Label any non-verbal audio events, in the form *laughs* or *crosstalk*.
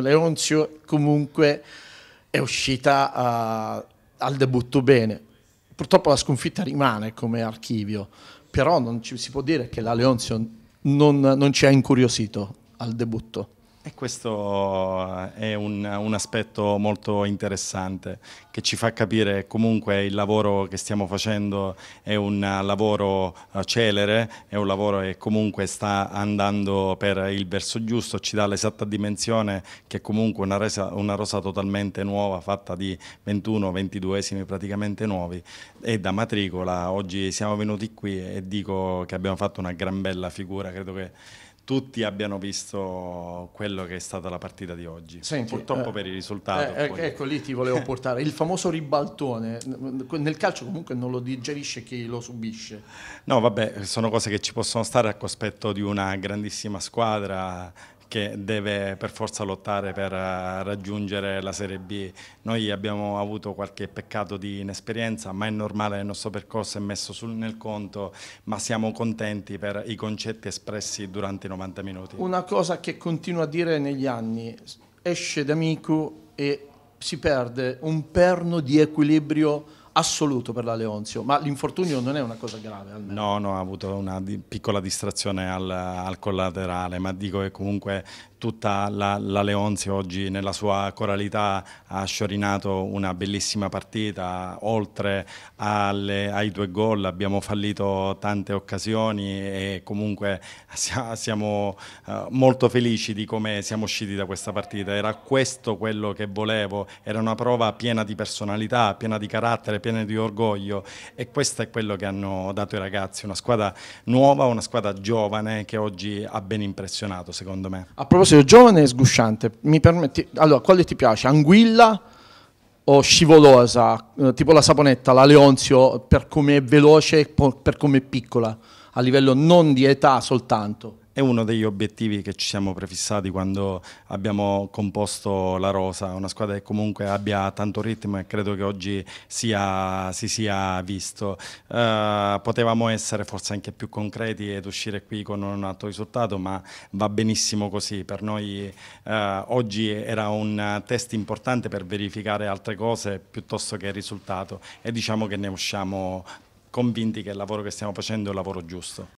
Leonzio comunque è uscita a, eh, al debutto bene. Purtroppo la sconfitta rimane come archivio, però non ci si può dire che la Leonzio non, non ci ha incuriosito al debutto. E questo eh, è un, un, aspetto molto interessante che ci fa capire comunque il lavoro che stiamo facendo è un lavoro eh, celere, è un lavoro che comunque sta andando per il verso giusto, ci dà l'esatta dimensione che comunque una, resa, una rosa totalmente nuova fatta di 21-22esimi praticamente nuovi e da matricola oggi siamo venuti qui e dico che abbiamo fatto una gran bella figura, credo che tutti abbiano visto quello che è stata la partita di oggi. Senti, Purtroppo eh, per il risultato. Eh, eh poi... Ecco lì ti volevo *laughs* portare il famoso ribaltone. Nel calcio comunque non lo digerisce chi lo subisce. No, vabbè, sono cose che ci possono stare a cospetto di una grandissima squadra che deve per forza lottare per eh, raggiungere la Serie B. Noi abbiamo avuto qualche peccato di inesperienza, ma è normale, il nostro percorso è messo sul, nel conto, ma siamo contenti per i concetti espressi durante i 90 minuti. Una cosa che continuo a dire negli anni, esce D'Amico e si perde un perno di equilibrio assoluto per la Leonzio, ma l'infortunio non è una cosa grave almeno. No, no, ha avuto una piccola distrazione al, al collaterale, ma dico che comunque tutta la, la Leonzi oggi nella sua coralità ha sciorinato una bellissima partita, oltre alle, ai due gol abbiamo fallito tante occasioni e comunque siamo eh, molto felici di come siamo usciti da questa partita, era questo quello che volevo, era una prova piena di personalità, piena di carattere, piena di orgoglio e questo è quello che hanno dato i ragazzi, una squadra nuova, una squadra giovane che oggi ha ben impressionato secondo me. A sei giovane e sgusciante. Mi permetti, allora, quale ti piace? Anguilla o scivolosa, eh, tipo la saponetta, la Leonzio, per come è veloce e per come è piccola, a livello non di età soltanto è uno degli obiettivi che ci siamo prefissati quando abbiamo composto la rosa, una squadra che comunque abbia tanto ritmo e credo che oggi sia, si sia visto. Uh, potevamo essere forse anche più concreti ed uscire qui con un altro risultato, ma va benissimo così. Per noi uh, oggi era un test importante per verificare altre cose piuttosto che il risultato e diciamo che ne usciamo convinti che il lavoro che stiamo facendo è il lavoro giusto.